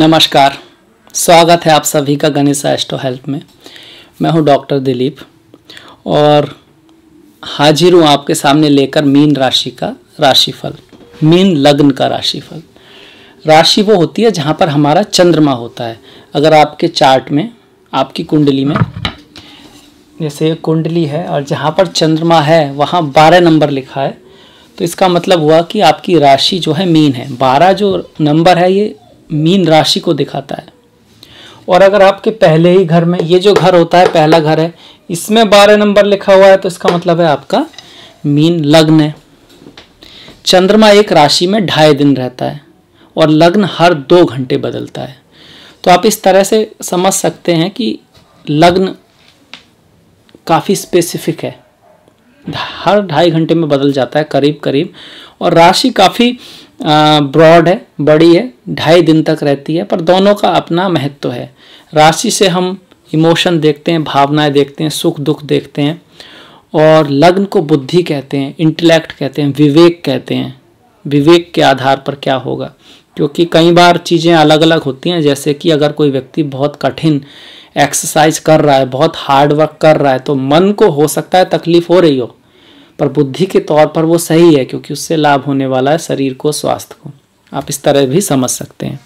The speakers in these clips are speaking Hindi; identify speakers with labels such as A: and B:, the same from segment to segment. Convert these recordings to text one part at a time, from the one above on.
A: नमस्कार स्वागत है आप सभी का गणेश एस्टो हेल्प में मैं हूं डॉक्टर दिलीप और हाजिर हूं आपके सामने लेकर मीन राशि का राशिफल मीन लग्न का राशिफल राशि वो होती है जहां पर हमारा चंद्रमा होता है अगर आपके चार्ट में आपकी कुंडली में जैसे कुंडली है और जहां पर चंद्रमा है वहां बारह नंबर लिखा है तो इसका मतलब हुआ कि आपकी राशि जो है मीन है बारह जो नंबर है ये मीन राशि को दिखाता है और अगर आपके पहले ही घर में ये जो घर होता है पहला घर है इसमें बारह नंबर लिखा हुआ है तो इसका मतलब है आपका मीन लग्न है चंद्रमा एक राशि में ढाई दिन रहता है और लग्न हर दो घंटे बदलता है तो आप इस तरह से समझ सकते हैं कि लग्न काफ़ी स्पेसिफिक है हर ढाई घंटे में बदल जाता है करीब करीब और राशि काफ़ी ब्रॉड है बड़ी है ढाई दिन तक रहती है पर दोनों का अपना महत्व है राशि से हम इमोशन देखते हैं भावनाएं देखते हैं सुख दुख देखते हैं और लग्न को बुद्धि कहते हैं इंटेलेक्ट कहते हैं विवेक कहते हैं विवेक के आधार पर क्या होगा क्योंकि कई बार चीज़ें अलग अलग होती हैं जैसे कि अगर कोई व्यक्ति बहुत कठिन एक्सरसाइज कर रहा है बहुत हार्ड वर्क कर रहा है तो मन को हो सकता है तकलीफ हो रही हो पर बुद्धि के तौर पर वो सही है क्योंकि उससे लाभ होने वाला है शरीर को स्वास्थ्य को आप इस तरह भी समझ सकते हैं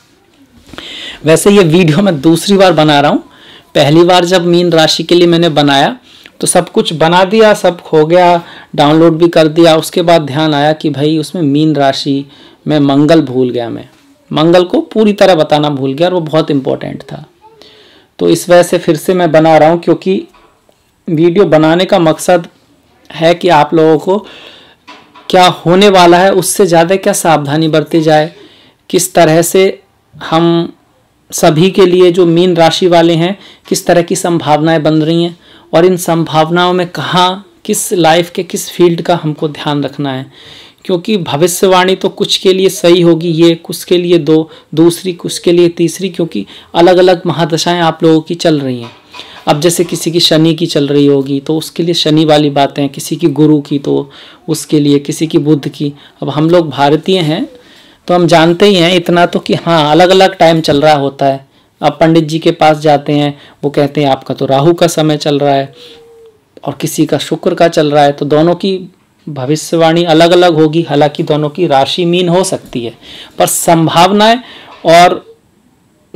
A: वैसे ये वीडियो मैं दूसरी बार बना रहा हूँ पहली बार जब मीन राशि के लिए मैंने बनाया तो सब कुछ बना दिया सब हो गया डाउनलोड भी कर दिया उसके बाद ध्यान आया कि भाई उसमें मीन राशि में मंगल भूल गया मैं मंगल को पूरी तरह बताना भूल गया और वो बहुत इम्पोर्टेंट था तो इस वजह से फिर से मैं बना रहा हूँ क्योंकि वीडियो बनाने का मकसद है कि आप लोगों को क्या होने वाला है उससे ज़्यादा क्या सावधानी बरती जाए किस तरह से हम सभी के लिए जो मीन राशि वाले हैं किस तरह की संभावनाएं बन रही हैं और इन संभावनाओं में कहाँ किस लाइफ के किस फील्ड का हमको ध्यान रखना है क्योंकि भविष्यवाणी तो कुछ के लिए सही होगी ये कुछ के लिए दो दूसरी कुछ के लिए तीसरी क्योंकि अलग अलग महादशाएं आप लोगों की चल रही हैं अब जैसे किसी की शनि की चल रही होगी तो उसके लिए शनि वाली बातें किसी की गुरु की तो उसके लिए किसी की बुद्ध की अब हम लोग भारतीय हैं तो हम जानते ही हैं इतना तो कि हाँ अलग अलग टाइम चल रहा होता है अब पंडित जी के पास जाते हैं वो कहते हैं आपका तो राहू का समय चल रहा है और किसी का शुक्र का चल रहा है तो दोनों की भविष्यवाणी अलग अलग होगी हालांकि दोनों की राशि मीन हो सकती है पर संभावनाएं और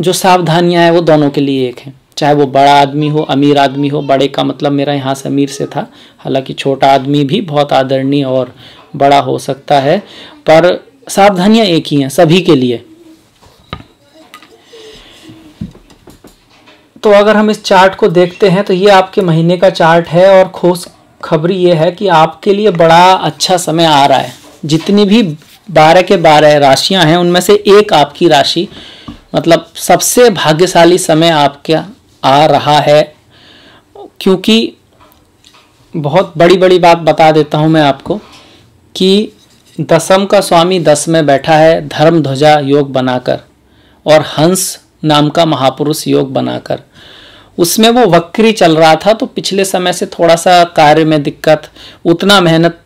A: जो सावधानियां हैं वो दोनों के लिए एक हैं चाहे वो बड़ा आदमी हो अमीर आदमी हो बड़े का मतलब मेरा यहाँ से अमीर से था हालांकि छोटा आदमी भी बहुत आदरणीय और बड़ा हो सकता है पर सावधानियाँ एक ही हैं सभी के लिए तो अगर हम इस चार्ट को देखते हैं तो ये आपके महीने का चार्ट है और खोस खबरी ये है कि आपके लिए बड़ा अच्छा समय आ रहा है जितनी भी बारह के बारह राशियां हैं उनमें से एक आपकी राशि मतलब सबसे भाग्यशाली समय आपका आ रहा है क्योंकि बहुत बड़ी बड़ी बात बता देता हूं मैं आपको कि दसम का स्वामी दस में बैठा है धर्म ध्वजा योग बनाकर और हंस नाम का महापुरुष योग बनाकर उसमें वो वक्री चल रहा था तो पिछले समय से थोड़ा सा कार्य में दिक्कत उतना मेहनत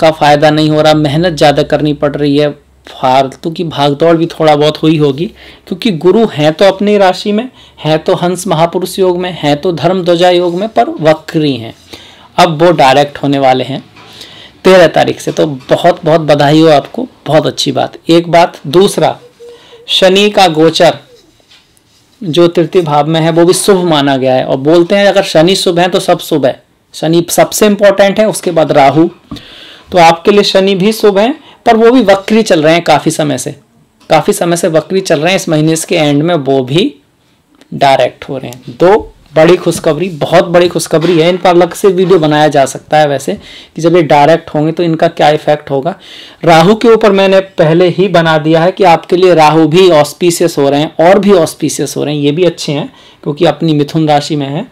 A: का फ़ायदा नहीं हो रहा मेहनत ज़्यादा करनी पड़ रही है फालतू की भागदौड़ भी थोड़ा बहुत हुई होगी क्योंकि गुरु हैं तो अपनी राशि में हैं तो हंस महापुरुष योग में हैं तो धर्म ध्वजा योग में पर वक्री हैं अब वो डायरेक्ट होने वाले हैं तेरह तारीख से तो बहुत बहुत बधाई हो आपको बहुत अच्छी बात एक बात दूसरा शनि का गोचर जो तृतीय भाव में है वो भी शुभ माना गया है और बोलते हैं अगर शनि शुभ है तो सब शुभ है शनि सबसे इंपॉर्टेंट है उसके बाद राहु तो आपके लिए शनि भी शुभ है पर वो भी वक्री चल रहे हैं काफ़ी समय से काफ़ी समय से वक्री चल रहे हैं इस महीने के एंड में वो भी डायरेक्ट हो रहे हैं दो बड़ी खुशखबरी बहुत बड़ी खुशखबरी है इन पर अलग से वीडियो बनाया जा सकता है वैसे कि जब ये डायरेक्ट होंगे तो इनका क्या इफेक्ट होगा राहु के ऊपर मैंने पहले ही बना दिया है कि आपके लिए राहु भी ऑस्पीसियस हो रहे हैं और भी ऑस्पीसियस हो रहे हैं ये भी अच्छे हैं क्योंकि अपनी मिथुन राशि में है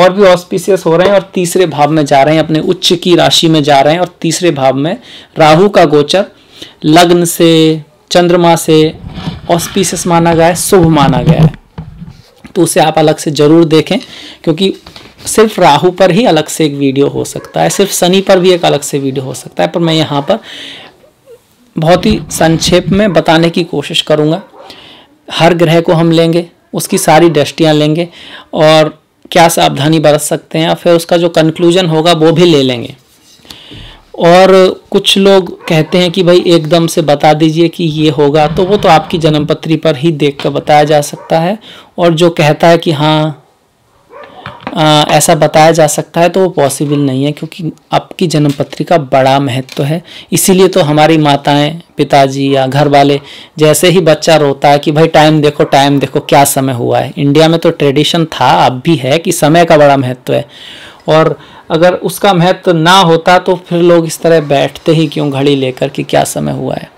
A: और भी ऑस्पिशियस हो रहे हैं और तीसरे भाव में जा रहे हैं अपने उच्च की राशि में जा रहे हैं और तीसरे भाव में राहु का गोचर लग्न से चंद्रमा से ऑस्पिशियस माना गया है शुभ माना गया है तो उसे आप अलग से ज़रूर देखें क्योंकि सिर्फ राहु पर ही अलग से एक वीडियो हो सकता है सिर्फ शनि पर भी एक अलग से वीडियो हो सकता है पर मैं यहाँ पर बहुत ही संक्षेप में बताने की कोशिश करूँगा हर ग्रह को हम लेंगे उसकी सारी दृष्टियाँ लेंगे और क्या सावधानी बरत सकते हैं या फिर उसका जो कंक्लूजन होगा वो भी ले लेंगे और कुछ लोग कहते हैं कि भाई एकदम से बता दीजिए कि ये होगा तो वो तो आपकी जन्मपत्री पर ही देख कर बताया जा सकता है और जो कहता है कि हाँ आ, ऐसा बताया जा सकता है तो वो पॉसिबल नहीं है क्योंकि आपकी जन्म पत्रिका बड़ा महत्व तो है इसीलिए तो हमारी माताएं पिताजी या घर वाले जैसे ही बच्चा रोता है कि भाई टाइम देखो टाइम देखो क्या समय हुआ है इंडिया में तो ट्रेडिशन था अब भी है कि समय का बड़ा महत्व तो है और अगर उसका महत्व तो ना होता तो फिर लोग इस तरह बैठते ही क्यों घड़ी लेकर कि क्या समय हुआ है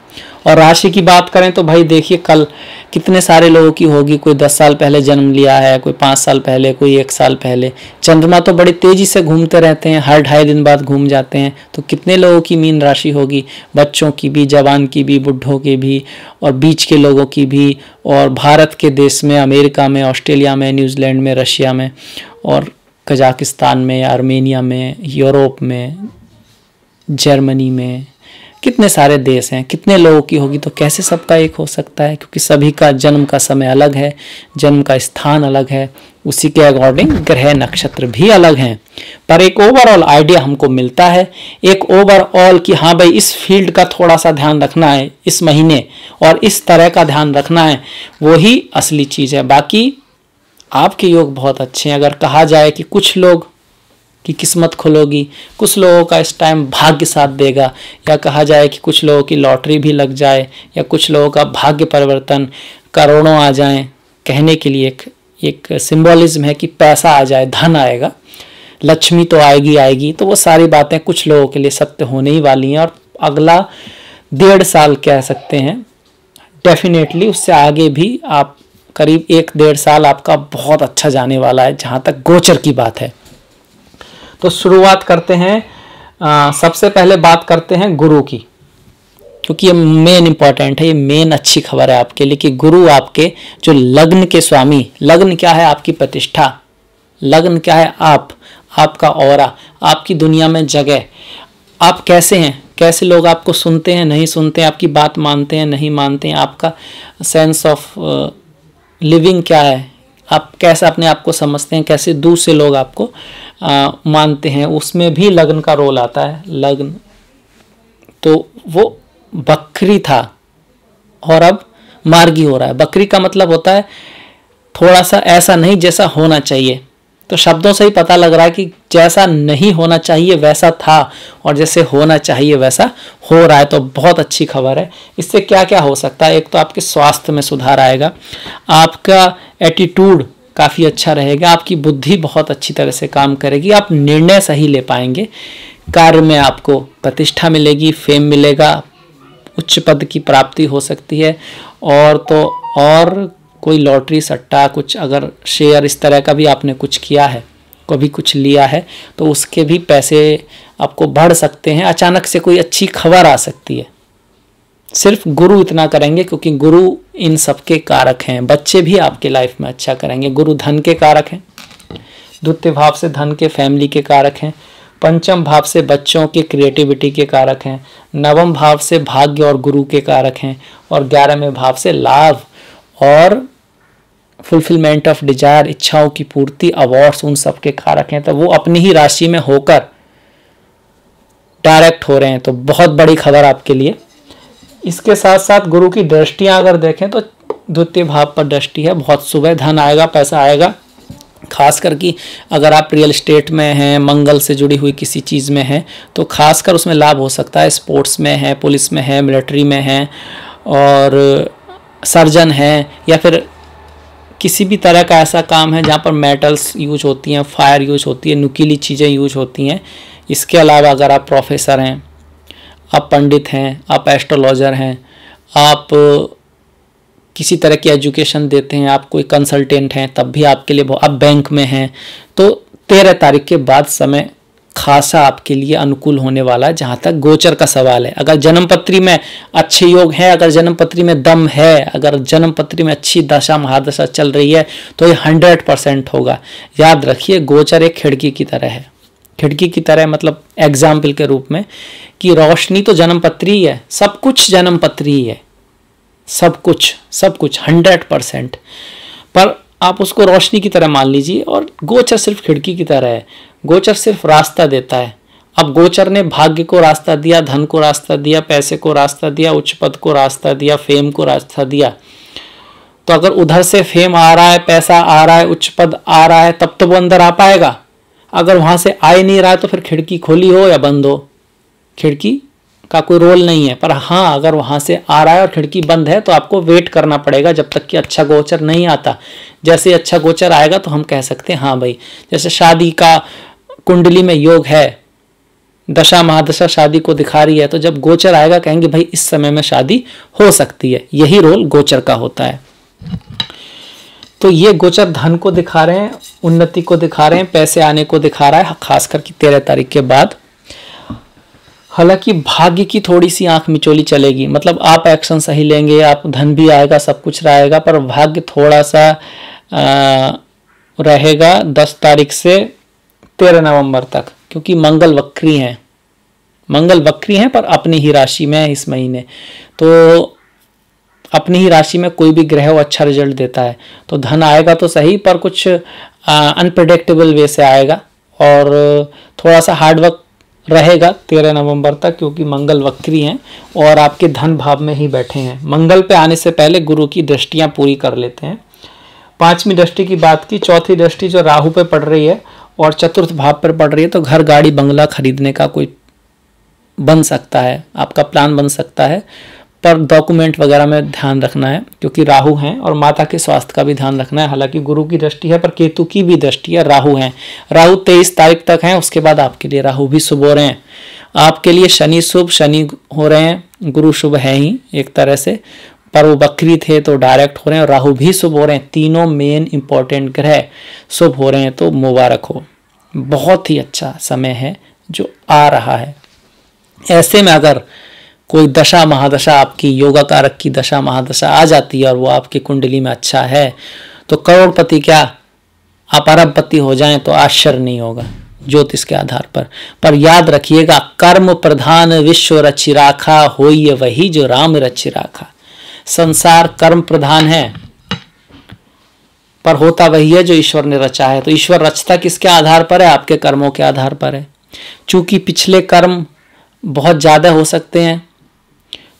A: और राशि की बात करें तो भाई देखिए कल कितने सारे लोगों की होगी कोई दस साल पहले जन्म लिया है कोई पाँच साल पहले कोई एक साल पहले चंद्रमा तो बड़ी तेज़ी से घूमते रहते हैं हर ढाई दिन बाद घूम जाते हैं तो कितने लोगों की मीन राशि होगी बच्चों की भी जवान की भी बुढ़ों की भी और बीच के लोगों की भी और भारत के देश में अमेरिका में ऑस्ट्रेलिया में न्यूजीलैंड में रशिया में और कजाकिस्तान में आर्मेनिया में यूरोप में जर्मनी में कितने सारे देश हैं कितने लोगों की होगी तो कैसे सबका एक हो सकता है क्योंकि सभी का जन्म का समय अलग है जन्म का स्थान अलग है उसी के अकॉर्डिंग ग्रह नक्षत्र भी अलग हैं पर एक ओवरऑल आइडिया हमको मिलता है एक ओवरऑल कि हाँ भाई इस फील्ड का थोड़ा सा ध्यान रखना है इस महीने और इस तरह का ध्यान रखना है वही असली चीज़ है बाकी आपके योग बहुत अच्छे हैं अगर कहा जाए कि कुछ लोग कि किस्मत खुलोगी कुछ लोगों का इस टाइम भाग्य साथ देगा या कहा जाए कि कुछ लोगों की लॉटरी भी लग जाए या कुछ लोगों का भाग्य परिवर्तन करोड़ों आ जाएं कहने के लिए एक एक सिंबॉलिज्म है कि पैसा आ जाए धन आएगा लक्ष्मी तो आएगी आएगी तो वो सारी बातें कुछ लोगों के लिए सत्य होने ही वाली हैं और अगला डेढ़ साल कह सकते हैं डेफिनेटली उससे आगे भी आप करीब एक डेढ़ साल आपका बहुत अच्छा जाने वाला है जहाँ तक गोचर की बात है तो शुरुआत करते हैं आ, सबसे पहले बात करते हैं गुरु की क्योंकि ये मेन इंपॉर्टेंट है ये मेन अच्छी खबर है आपके लिए कि गुरु आपके जो लग्न के स्वामी लग्न क्या है आपकी प्रतिष्ठा लग्न क्या है आप आपका और आपकी दुनिया में जगह आप कैसे हैं कैसे लोग आपको सुनते हैं नहीं सुनते हैं आपकी बात मानते हैं नहीं मानते हैं आपका सेंस ऑफ लिविंग क्या है आप कैसे अपने आप को समझते हैं कैसे दूसरे लोग आपको आ, मानते हैं उसमें भी लग्न का रोल आता है लग्न तो वो बकरी था और अब मार्गी हो रहा है बकरी का मतलब होता है थोड़ा सा ऐसा नहीं जैसा होना चाहिए तो शब्दों से ही पता लग रहा है कि जैसा नहीं होना चाहिए वैसा था और जैसे होना चाहिए वैसा हो रहा है तो बहुत अच्छी खबर है इससे क्या क्या हो सकता है एक तो आपके स्वास्थ्य में सुधार आएगा आपका एटीट्यूड काफ़ी अच्छा रहेगा आपकी बुद्धि बहुत अच्छी तरह से काम करेगी आप निर्णय सही ले पाएंगे कार्य में आपको प्रतिष्ठा मिलेगी फेम मिलेगा उच्च पद की प्राप्ति हो सकती है और तो और कोई लॉटरी सट्टा कुछ अगर शेयर इस तरह का भी आपने कुछ किया है कभी कुछ लिया है तो उसके भी पैसे आपको बढ़ सकते हैं अचानक से कोई अच्छी खबर आ सकती है सिर्फ गुरु इतना करेंगे क्योंकि गुरु इन सबके कारक हैं बच्चे भी आपके लाइफ में अच्छा करेंगे गुरु धन के कारक हैं द्वितीय भाव से धन के फैमिली के कारक हैं पंचम भाव से बच्चों के क्रिएटिविटी के कारक हैं नवम भाव से भाग्य और गुरु के कारक हैं और ग्यारहवें भाव से लाभ और फुलफिलमेंट ऑफ डिजायर इच्छाओं की पूर्ति अवार्ड्स उन सब के कारक हैं तो वो अपनी ही राशि में होकर डायरेक्ट हो रहे हैं तो बहुत बड़ी खबर आपके लिए इसके साथ साथ गुरु की दृष्टियाँ अगर देखें तो द्वितीय भाव पर दृष्टि है बहुत सुबह धन आएगा पैसा आएगा खास कर कि अगर आप रियल इस्टेट में हैं मंगल से जुड़ी हुई किसी चीज़ में हैं तो खास कर उसमें लाभ हो सकता है स्पोर्ट्स में है पुलिस में है मिलिट्री में है और सर्जन हैं या फिर किसी भी तरह का ऐसा काम है जहाँ पर मेटल्स यूज होती हैं फायर यूज होती है नुकीली चीज़ें यूज होती हैं इसके अलावा अगर आप प्रोफेसर हैं आप पंडित हैं आप एस्ट्रोलॉजर हैं आप किसी तरह की एजुकेशन देते हैं आप कोई कंसल्टेंट हैं तब भी आपके लिए आप बैंक में हैं तो तेरह तारीख के बाद समय खासा आपके लिए अनुकूल होने वाला है जहाँ तक गोचर का सवाल है अगर जन्मपत्री में अच्छे योग है अगर जन्मपत्री में दम है अगर जन्मपत्री में अच्छी दशा महादशा चल रही है तो ये हंड्रेड परसेंट होगा याद रखिए गोचर एक खिड़की की तरह है खिड़की की तरह मतलब एग्जाम्पल के रूप में कि रोशनी तो जन्मपत्री है सब कुछ जन्मपत्री है सब कुछ सब कुछ हंड्रेड परसेंट पर आप उसको रोशनी की तरह मान लीजिए और गोचर सिर्फ खिड़की की तरह है गोचर सिर्फ रास्ता देता है अब गोचर ने भाग्य को रास्ता दिया धन को रास्ता दिया पैसे को रास्ता दिया उच्च पद को रास्ता दिया फेम को रास्ता दिया तो अगर उधर से फेम आ रहा है पैसा आ रहा है उच्च पद आ रहा है तब तो वो अंदर आ पाएगा अगर वहाँ से आ ही नहीं रहा है तो फिर खिड़की खोली हो या बंद हो खिड़की का कोई रोल नहीं है पर हाँ अगर वहाँ से आ रहा है और खिड़की बंद है तो आपको वेट करना पड़ेगा जब तक कि अच्छा गोचर नहीं आता जैसे अच्छा गोचर आएगा तो हम कह सकते हैं हाँ भाई जैसे शादी का कुंडली में योग है दशा महादशा शादी को दिखा रही है तो जब गोचर आएगा कहेंगे भाई इस समय में शादी हो सकती है यही रोल गोचर का होता है तो ये गोचर धन को दिखा रहे हैं उन्नति को दिखा रहे हैं पैसे आने को दिखा रहा है खास करके तेरह तारीख के बाद हालांकि भाग्य की थोड़ी सी आंख मिचोली चलेगी मतलब आप एक्शन सही लेंगे आप धन भी आएगा सब कुछ रहेगा पर भाग्य थोड़ा सा आ, रहेगा दस तारीख से तेरह नवंबर तक क्योंकि मंगल वक्री हैं मंगल वक्री हैं पर अपनी ही राशि में है इस महीने तो अपनी ही राशि में कोई भी ग्रह वो अच्छा रिजल्ट देता है तो धन आएगा तो सही पर कुछ अनप्रडिक्टेबल वे से आएगा और थोड़ा सा हार्डवर्क रहेगा तेरह नवंबर तक क्योंकि मंगल वक्री हैं और आपके धन भाव में ही बैठे हैं मंगल पे आने से पहले गुरु की दृष्टियाँ पूरी कर लेते हैं पाँचवीं दृष्टि की बात की चौथी दृष्टि जो राहु पे पड़ रही है और चतुर्थ भाव पर पड़ रही है तो घर गाड़ी बंगला खरीदने का कोई बन सकता है आपका प्लान बन सकता है पर डॉक्यूमेंट वगैरह में ध्यान रखना है क्योंकि राहु हैं और माता के स्वास्थ्य का भी ध्यान रखना है हालांकि गुरु की दृष्टि है पर केतु की भी दृष्टि है राहु हैं राहु तेईस तारीख तक हैं उसके बाद आपके लिए राहु भी शुभ हो रहे हैं आपके लिए शनि शुभ शनि हो रहे हैं गुरु शुभ है ही एक तरह से पर वो बकरी थे तो डायरेक्ट हो रहे हैं और राहु भी शुभ हो रहे हैं तीनों मेन इंपॉर्टेंट ग्रह शुभ हो रहे हैं तो मुबारक हो बहुत ही अच्छा समय है जो आ रहा है ऐसे में अगर कोई दशा महादशा आपकी योगाकारक की दशा महादशा आ जाती है और वो आपकी कुंडली में अच्छा है तो करोड़पति क्या आप अरबपति हो जाएं तो आश्चर्य नहीं होगा ज्योतिष के आधार पर पर याद रखिएगा कर्म प्रधान विश्व रचि राखा हो वही जो राम रचि राखा संसार कर्म प्रधान है पर होता वही है जो ईश्वर ने रचा है तो ईश्वर रचता किसके आधार पर है आपके कर्मों के आधार पर है चूंकि पिछले कर्म बहुत ज़्यादा हो सकते हैं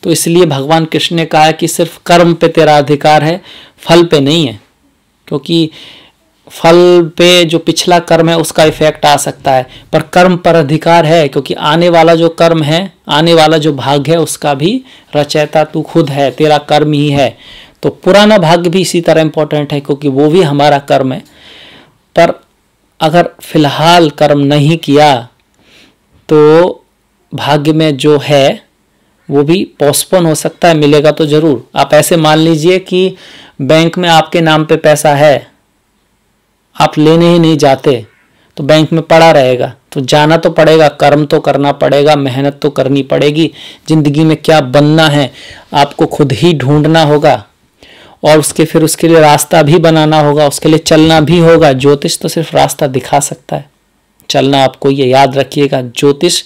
A: तो इसलिए भगवान कृष्ण ने कहा कि सिर्फ कर्म पे तेरा अधिकार है फल पे नहीं है क्योंकि फल पे जो पिछला कर्म है उसका इफेक्ट आ सकता है पर कर्म पर अधिकार है क्योंकि आने वाला जो कर्म है आने वाला जो भाग्य है उसका भी रचयता तू खुद है तेरा कर्म ही है तो पुराना भाग्य भी इसी तरह इम्पोर्टेंट है क्योंकि वो भी हमारा कर्म है पर अगर फिलहाल कर्म नहीं किया तो भाग्य में जो है वो भी पोस्टपोन हो सकता है मिलेगा तो ज़रूर आप ऐसे मान लीजिए कि बैंक में आपके नाम पे पैसा है आप लेने ही नहीं जाते तो बैंक में पड़ा रहेगा तो जाना तो पड़ेगा कर्म तो करना पड़ेगा मेहनत तो करनी पड़ेगी ज़िंदगी में क्या बनना है आपको खुद ही ढूंढना होगा और उसके फिर उसके लिए रास्ता भी बनाना होगा उसके लिए चलना भी होगा ज्योतिष तो सिर्फ रास्ता दिखा सकता है चलना आपको ये याद रखिएगा ज्योतिष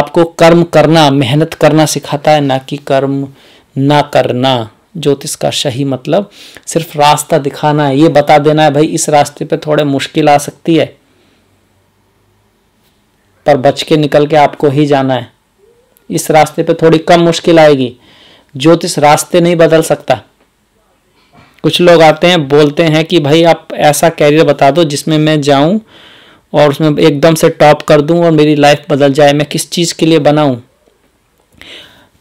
A: आपको कर्म करना मेहनत करना सिखाता है ना कि कर्म ना करना ज्योतिष का सही मतलब सिर्फ रास्ता दिखाना है ये बता देना है भाई इस रास्ते पे थोड़े मुश्किल आ सकती है पर बच के निकल के आपको ही जाना है इस रास्ते पे थोड़ी कम मुश्किल आएगी ज्योतिष रास्ते नहीं बदल सकता कुछ लोग आते हैं बोलते हैं कि भाई आप ऐसा कैरियर बता दो जिसमें मैं जाऊं और उसमें एकदम से टॉप कर दूं और मेरी लाइफ बदल जाए मैं किस चीज़ के लिए बनाऊं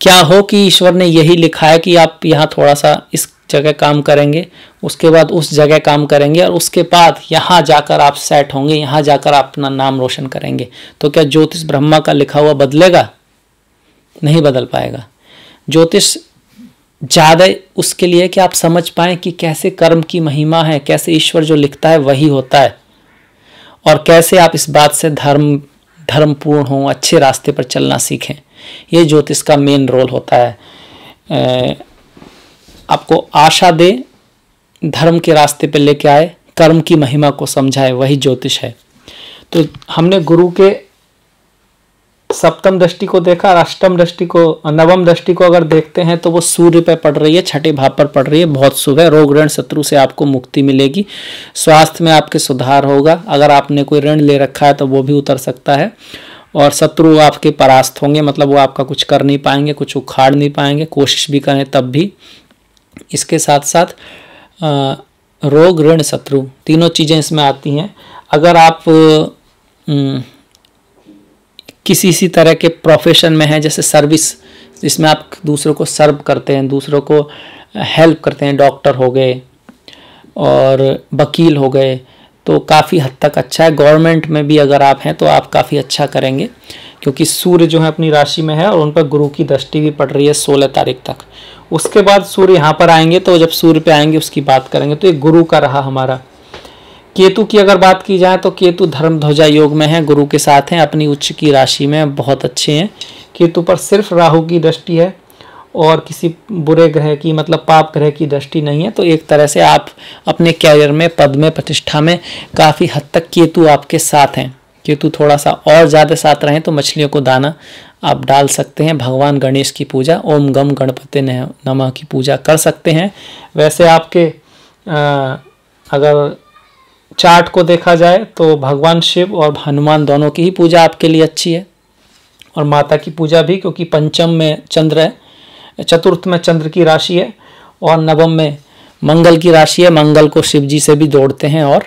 A: क्या हो कि ईश्वर ने यही लिखा है कि आप यहाँ थोड़ा सा इस जगह काम करेंगे उसके बाद उस जगह काम करेंगे और उसके बाद यहाँ जाकर आप सेट होंगे यहाँ जाकर आप अपना नाम रोशन करेंगे तो क्या ज्योतिष ब्रह्मा का लिखा हुआ बदलेगा नहीं बदल पाएगा ज्योतिष ज़्यादा उसके लिए कि आप समझ पाएँ कि कैसे कर्म की महिमा है कैसे ईश्वर जो लिखता है वही होता है और कैसे आप इस बात से धर्म धर्मपूर्ण हों अच्छे रास्ते पर चलना सीखें ये ज्योतिष का मेन रोल होता है आपको आशा दे धर्म के रास्ते पे लेके आए कर्म की महिमा को समझाए वही ज्योतिष है तो हमने गुरु के सप्तम दृष्टि को देखा अष्टम दृष्टि को नवम दृष्टि को अगर देखते हैं तो वो सूर्य पे पड़ रही है छठे भाव पर पड़ रही है बहुत शुभ है रोग ऋण शत्रु से आपको मुक्ति मिलेगी स्वास्थ्य में आपके सुधार होगा अगर आपने कोई ऋण ले रखा है तो वो भी उतर सकता है और शत्रु आपके परास्त होंगे मतलब वो आपका कुछ कर नहीं पाएंगे कुछ उखाड़ नहीं पाएंगे कोशिश भी करें तब भी इसके साथ साथ रोग ऋण शत्रु तीनों चीज़ें इसमें आती हैं अगर आप किसी इसी तरह के प्रोफेशन में हैं जैसे सर्विस जिसमें आप दूसरों को सर्व करते हैं दूसरों को हेल्प करते हैं डॉक्टर हो गए और वकील हो गए तो काफ़ी हद तक अच्छा है गवर्नमेंट में भी अगर आप हैं तो आप काफ़ी अच्छा करेंगे क्योंकि सूर्य जो है अपनी राशि में है और उन पर गुरु की दृष्टि भी पड़ रही है सोलह तारीख तक उसके बाद सूर्य यहाँ पर आएंगे तो जब सूर्य पे आएंगे उसकी बात करेंगे तो ये गुरु का रहा हमारा केतु की अगर बात की जाए तो केतु धर्म ध्वजा योग में है गुरु के साथ हैं अपनी उच्च की राशि में बहुत अच्छे हैं केतु पर सिर्फ राहु की दृष्टि है और किसी बुरे ग्रह की मतलब पाप ग्रह की दृष्टि नहीं है तो एक तरह से आप अपने कैरियर में पद में प्रतिष्ठा में काफ़ी हद तक केतु आपके साथ हैं केतु थोड़ा सा और ज़्यादा साथ रहें तो मछलियों को दाना आप डाल सकते हैं भगवान गणेश की पूजा ओम गम गणपति नमः की पूजा कर सकते हैं वैसे आपके आ, अगर चार्ट को देखा जाए तो भगवान शिव और हनुमान दोनों की ही पूजा आपके लिए अच्छी है और माता की पूजा भी क्योंकि पंचम में चंद्र है चतुर्थ में चंद्र की राशि है और नवम में मंगल की राशि है मंगल को शिव जी से भी जोड़ते हैं और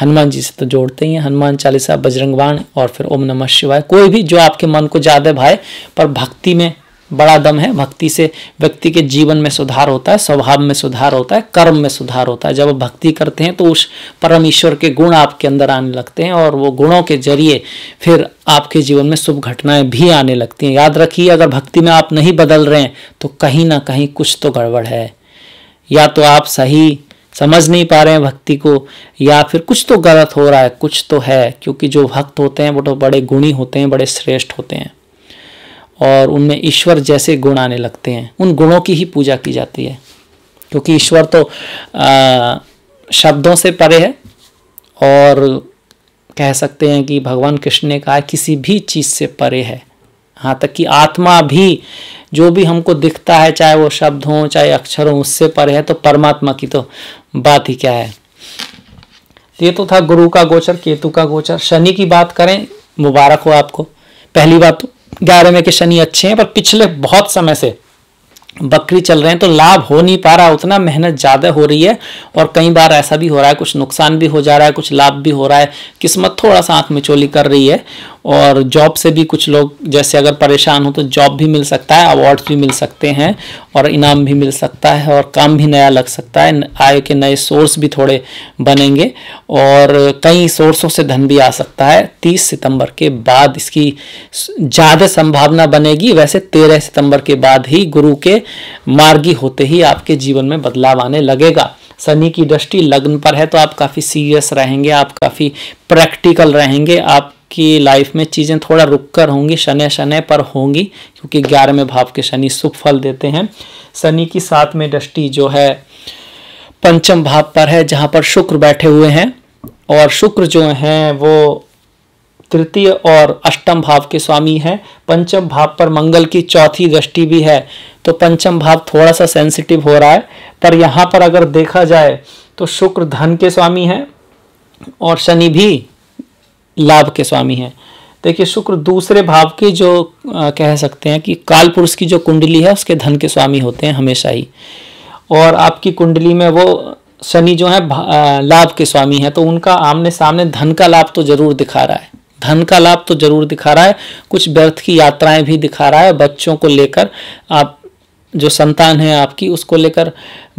A: हनुमान जी से तो जोड़ते ही हैं हनुमान चालीसा बजरंगवाण और फिर ओम नमः शिवाय कोई भी जो आपके मन को ज़्यादा भाए पर भक्ति में बड़ा दम है भक्ति से व्यक्ति के जीवन में सुधार होता है स्वभाव में सुधार होता है कर्म में सुधार होता है जब भक्ति करते हैं तो उस परम ईश्वर के गुण आपके अंदर आने लगते हैं और वो गुणों के जरिए फिर आपके जीवन में शुभ घटनाएं भी आने लगती हैं याद रखिए अगर भक्ति में आप नहीं बदल रहे हैं तो कहीं ना कहीं कुछ तो गड़बड़ है या तो आप सही समझ नहीं पा रहे हैं भक्ति को या फिर कुछ तो गलत हो रहा है कुछ तो है क्योंकि जो भक्त होते हैं वो तो बड़े गुणी होते हैं बड़े श्रेष्ठ होते हैं और उनमें ईश्वर जैसे गुण आने लगते हैं उन गुणों की ही पूजा की जाती है क्योंकि ईश्वर तो आ, शब्दों से परे है और कह सकते हैं कि भगवान कृष्ण ने कहा किसी भी चीज़ से परे है यहाँ तक कि आत्मा भी जो भी हमको दिखता है चाहे वो शब्द हों चाहे अक्षर हों उससे परे है तो परमात्मा की तो बात ही क्या है तो ये तो था गुरु का गोचर केतु का गोचर शनि की बात करें मुबारक हो आपको पहली बात तो ग्यारह में के शनि अच्छे हैं पर पिछले बहुत समय से बकरी चल रहे हैं तो लाभ हो नहीं पा रहा उतना मेहनत ज़्यादा हो रही है और कई बार ऐसा भी हो रहा है कुछ नुकसान भी हो जा रहा है कुछ लाभ भी हो रहा है किस्मत थोड़ा सा आँख मिचोली कर रही है और जॉब से भी कुछ लोग जैसे अगर परेशान हो तो जॉब भी मिल सकता है अवार्ड्स भी मिल सकते हैं और इनाम भी मिल सकता है और काम भी नया लग सकता है आय के नए सोर्स भी थोड़े बनेंगे और कई सोर्सों से धन भी आ सकता है तीस सितंबर के बाद इसकी ज़्यादा संभावना बनेगी वैसे तेरह सितंबर के बाद ही गुरु के मार्गी होते ही आपके जीवन में बदलाव आने लगेगा शनि की दृष्टि लग्न पर है तो आप काफ़ी सीरियस रहेंगे आप काफ़ी प्रैक्टिकल रहेंगे आप की लाइफ में चीज़ें थोड़ा रुक कर होंगी शनि शनि पर होंगी क्योंकि ग्यारहवें भाव के शनि सुख फल देते हैं शनि की साथ में दृष्टि जो है पंचम भाव पर है जहाँ पर शुक्र बैठे हुए हैं और शुक्र जो हैं वो तृतीय और अष्टम भाव के स्वामी हैं पंचम भाव पर मंगल की चौथी दृष्टि भी है तो पंचम भाव थोड़ा सा सेंसिटिव हो रहा है पर यहाँ पर अगर देखा जाए तो शुक्र धन के स्वामी हैं और शनि भी लाभ के स्वामी हैं देखिए शुक्र दूसरे भाव के जो आ, कह सकते हैं कि काल पुरुष की जो कुंडली है उसके धन के स्वामी होते हैं हमेशा ही और आपकी कुंडली में वो शनि जो है लाभ के स्वामी हैं तो उनका आमने सामने धन का लाभ तो जरूर दिखा रहा है धन का लाभ तो जरूर दिखा रहा है कुछ व्यर्थ की यात्राएं भी दिखा रहा है बच्चों को लेकर आप जो संतान है आपकी उसको लेकर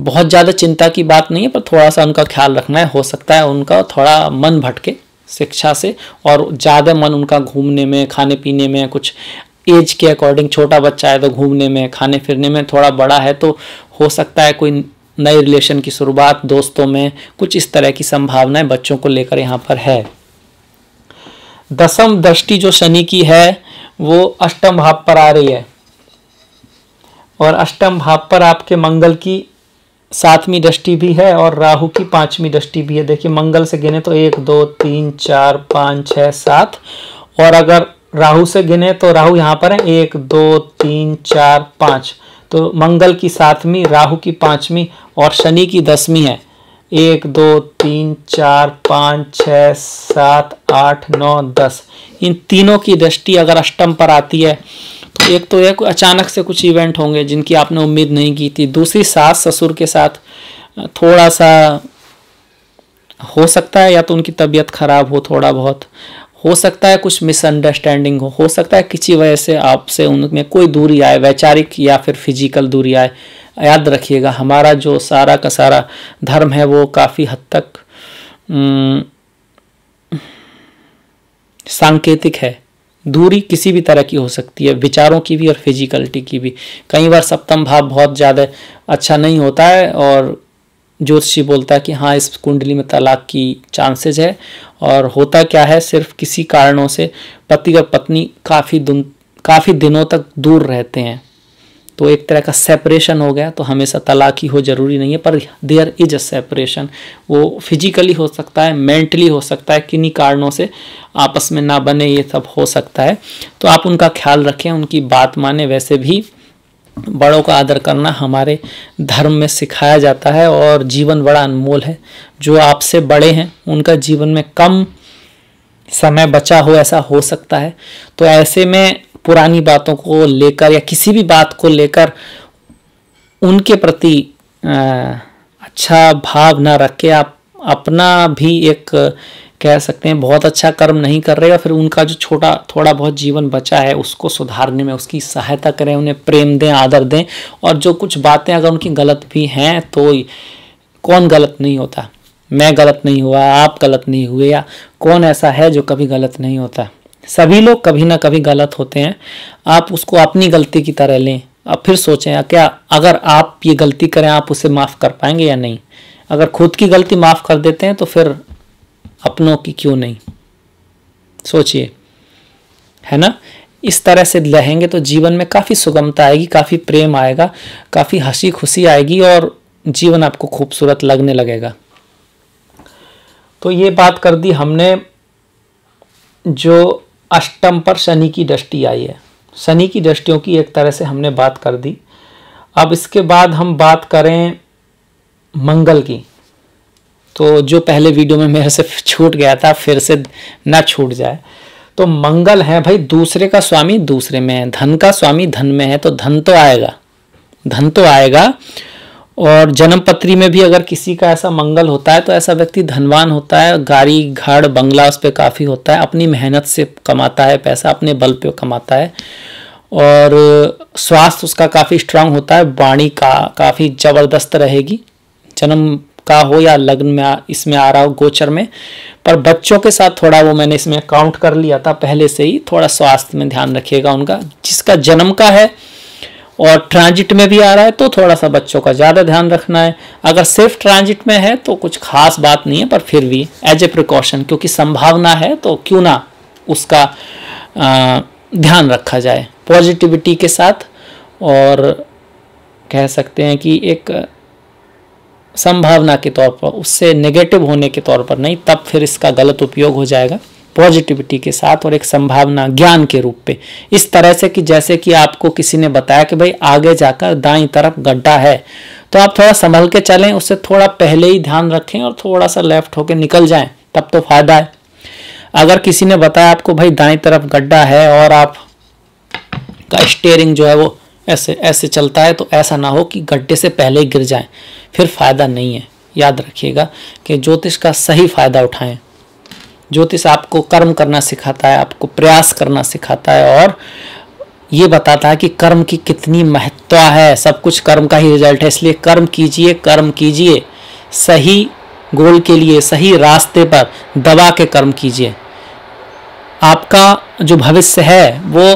A: बहुत ज़्यादा चिंता की बात नहीं है पर थोड़ा सा उनका ख्याल रखना है हो सकता है उनका थोड़ा मन भटके शिक्षा से और ज़्यादा मन उनका घूमने में खाने पीने में कुछ एज के अकॉर्डिंग छोटा बच्चा है तो घूमने में खाने फिरने में थोड़ा बड़ा है तो हो सकता है कोई नए रिलेशन की शुरुआत दोस्तों में कुछ इस तरह की संभावनाएं बच्चों को लेकर यहाँ पर है दसम दृष्टि जो शनि की है वो अष्टम भाव पर आ रही है और अष्टम भाव पर आपके मंगल की सातवीं दृष्टि भी है और राहु की पांचवी दृष्टि भी है देखिए मंगल से गिने तो एक दो तीन चार पाँच छः सात और अगर राहु से गिने तो राहु यहाँ पर है एक दो तीन चार पाँच तो मंगल की सातवीं राहु की पाँचवीं और शनि की दसवीं है एक दो तीन चार पाँच छ सात आठ नौ दस इन तीनों की दृष्टि अगर अष्टम पर आती है एक तो यह अचानक से कुछ इवेंट होंगे जिनकी आपने उम्मीद नहीं की थी दूसरी सास ससुर के साथ थोड़ा सा हो सकता है या तो उनकी तबीयत ख़राब हो थोड़ा बहुत हो सकता है कुछ मिसअंडरस्टैंडिंग हो हो सकता है किसी वजह से आपसे उनमें कोई दूरी आए वैचारिक या फिर फिजिकल दूरी आए याद रखिएगा हमारा जो सारा का सारा धर्म है वो काफ़ी हद तक सांकेतिक है दूरी किसी भी तरह की हो सकती है विचारों की भी और फिजिकलिटी की भी कई बार सप्तम भाव बहुत ज़्यादा अच्छा नहीं होता है और ज्योतिषी बोलता है कि हाँ इस कुंडली में तलाक की चांसेज है और होता क्या है सिर्फ किसी कारणों से पति और पत्नी काफ़ी दिन काफ़ी दिनों तक दूर रहते हैं तो एक तरह का सेपरेशन हो गया तो हमेशा तलाक ही हो ज़रूरी नहीं है पर देयर इज अ सेपरेशन वो फिजिकली हो सकता है मेंटली हो सकता है किन्हीं कारणों से आपस में ना बने ये सब हो सकता है तो आप उनका ख्याल रखें उनकी बात माने वैसे भी बड़ों का आदर करना हमारे धर्म में सिखाया जाता है और जीवन बड़ा अनमोल है जो आपसे बड़े हैं उनका जीवन में कम समय बचा हो ऐसा हो सकता है तो ऐसे में पुरानी बातों को लेकर या किसी भी बात को लेकर उनके प्रति अच्छा भाव ना रख के आप अपना भी एक कह सकते हैं बहुत अच्छा कर्म नहीं कर रहे या फिर उनका जो छोटा थोड़ा बहुत जीवन बचा है उसको सुधारने में उसकी सहायता करें उन्हें प्रेम दें आदर दें और जो कुछ बातें अगर उनकी गलत भी हैं तो कौन गलत नहीं होता मैं गलत नहीं हुआ आप गलत नहीं हुए या कौन ऐसा है जो कभी गलत नहीं होता सभी लोग कभी ना कभी गलत होते हैं आप उसको अपनी गलती की तरह लें अब फिर सोचें क्या अगर आप ये गलती करें आप उसे माफ़ कर पाएंगे या नहीं अगर खुद की गलती माफ़ कर देते हैं तो फिर अपनों की क्यों नहीं सोचिए है ना इस तरह से रहेंगे तो जीवन में काफ़ी सुगमता आएगी काफ़ी प्रेम आएगा काफ़ी हंसी खुशी आएगी और जीवन आपको खूबसूरत लगने लगेगा तो ये बात कर दी हमने जो अष्टम पर शनि की दृष्टि आई है शनि की दृष्टियों की एक तरह से हमने बात कर दी अब इसके बाद हम बात करें मंगल की तो जो पहले वीडियो में मेरे से छूट गया था फिर से ना छूट जाए तो मंगल है भाई दूसरे का स्वामी दूसरे में है धन का स्वामी धन में है तो धन तो आएगा धन तो आएगा और जन्म पत्री में भी अगर किसी का ऐसा मंगल होता है तो ऐसा व्यक्ति धनवान होता है गाड़ी घर बंगला उस पर काफ़ी होता है अपनी मेहनत से कमाता है पैसा अपने बल पे कमाता है और स्वास्थ्य उसका काफ़ी स्ट्रांग होता है वाणी का काफ़ी ज़बरदस्त रहेगी जन्म का हो या लग्न में इसमें आ रहा हो गोचर में पर बच्चों के साथ थोड़ा वो मैंने इसमें काउंट कर लिया था पहले से ही थोड़ा स्वास्थ्य में ध्यान रखिएगा उनका जिसका जन्म का है और ट्रांजिट में भी आ रहा है तो थोड़ा सा बच्चों का ज़्यादा ध्यान रखना है अगर सिर्फ ट्रांजिट में है तो कुछ खास बात नहीं है पर फिर भी एज ए प्रिकॉशन क्योंकि संभावना है तो क्यों ना उसका आ, ध्यान रखा जाए पॉजिटिविटी के साथ और कह सकते हैं कि एक संभावना के तौर पर उससे नेगेटिव होने के तौर पर नहीं तब फिर इसका गलत उपयोग हो जाएगा पॉजिटिविटी के साथ और एक संभावना ज्ञान के रूप पे इस तरह से कि जैसे कि आपको किसी ने बताया कि भाई आगे जाकर दाई तरफ गड्ढा है तो आप थोड़ा संभल के चलें उससे थोड़ा पहले ही ध्यान रखें और थोड़ा सा लेफ्ट होके निकल जाएं तब तो फायदा है अगर किसी ने बताया आपको भाई दाई तरफ गड्ढा है और आप का स्टेयरिंग जो है वो ऐसे ऐसे चलता है तो ऐसा ना हो कि गड्ढे से पहले गिर जाए फिर फायदा नहीं है याद रखिएगा कि ज्योतिष का सही फायदा उठाएं ज्योतिष आपको कर्म करना सिखाता है आपको प्रयास करना सिखाता है और ये बताता है कि कर्म की कितनी महत्ता है सब कुछ कर्म का ही रिजल्ट है इसलिए कर्म कीजिए कर्म कीजिए सही गोल के लिए सही रास्ते पर दबा के कर्म कीजिए आपका जो भविष्य है वो